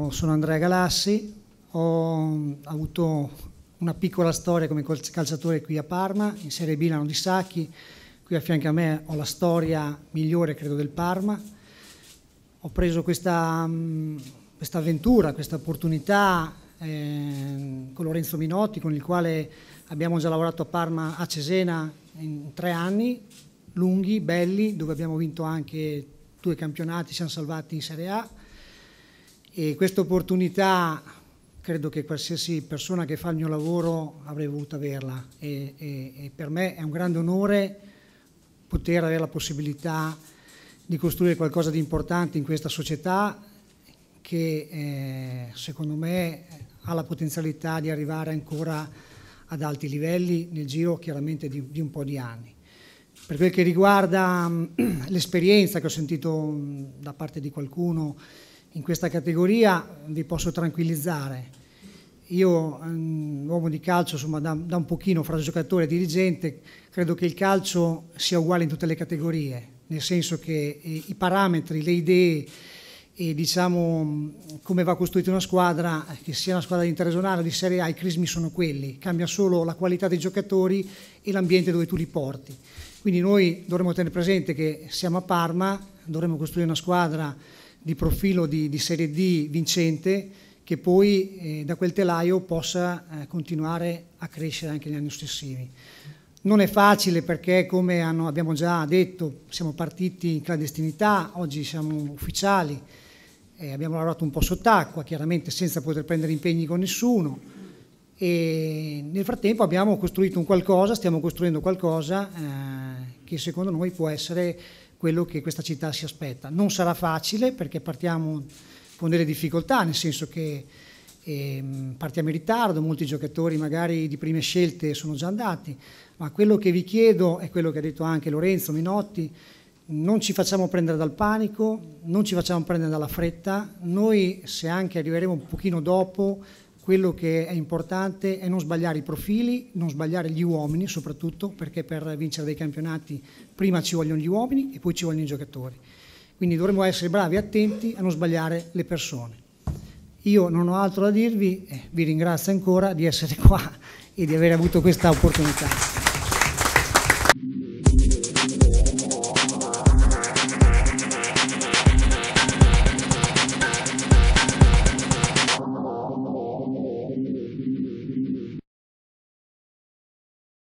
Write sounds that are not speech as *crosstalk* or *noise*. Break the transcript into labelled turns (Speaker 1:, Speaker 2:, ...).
Speaker 1: Oh, sono Andrea Galassi, ho mm, avuto una piccola storia come calciatore qui a Parma, in Serie B l'anno di Sacchi, qui a fianco a me ho la storia migliore credo del Parma. Ho preso questa, mm, questa avventura, questa opportunità eh, con Lorenzo Minotti, con il quale abbiamo già lavorato a Parma, a Cesena, in tre anni, lunghi, belli, dove abbiamo vinto anche due campionati, siamo salvati in Serie A e questa opportunità credo che qualsiasi persona che fa il mio lavoro avrebbe voluto averla e, e, e per me è un grande onore poter avere la possibilità di costruire qualcosa di importante in questa società che eh, secondo me ha la potenzialità di arrivare ancora ad alti livelli nel giro chiaramente di, di un po' di anni. Per quel che riguarda mm, *clears throat* l'esperienza che ho sentito mm, da parte di qualcuno, in questa categoria vi posso tranquillizzare. Io, ehm, uomo di calcio, insomma, da, da un pochino fra giocatore e dirigente, credo che il calcio sia uguale in tutte le categorie, nel senso che eh, i parametri, le idee e diciamo come va costruita una squadra, che sia una squadra di interregionale o di Serie A, i crismi sono quelli, cambia solo la qualità dei giocatori e l'ambiente dove tu li porti. Quindi noi dovremmo tenere presente che siamo a Parma, dovremmo costruire una squadra di profilo di, di Serie D vincente che poi eh, da quel telaio possa eh, continuare a crescere anche negli anni successivi. Non è facile perché, come hanno, abbiamo già detto, siamo partiti in clandestinità, oggi siamo ufficiali, eh, abbiamo lavorato un po' sott'acqua, chiaramente senza poter prendere impegni con nessuno e nel frattempo abbiamo costruito un qualcosa, stiamo costruendo qualcosa eh, che secondo noi può essere quello che questa città si aspetta. Non sarà facile perché partiamo con delle difficoltà, nel senso che ehm, partiamo in ritardo, molti giocatori magari di prime scelte sono già andati, ma quello che vi chiedo è quello che ha detto anche Lorenzo Minotti, non ci facciamo prendere dal panico, non ci facciamo prendere dalla fretta, noi se anche arriveremo un pochino dopo quello che è importante è non sbagliare i profili, non sbagliare gli uomini soprattutto, perché per vincere dei campionati prima ci vogliono gli uomini e poi ci vogliono i giocatori. Quindi dovremmo essere bravi e attenti a non sbagliare le persone. Io non ho altro da dirvi, eh, vi ringrazio ancora di essere *laughs* qua e di aver avuto questa opportunità.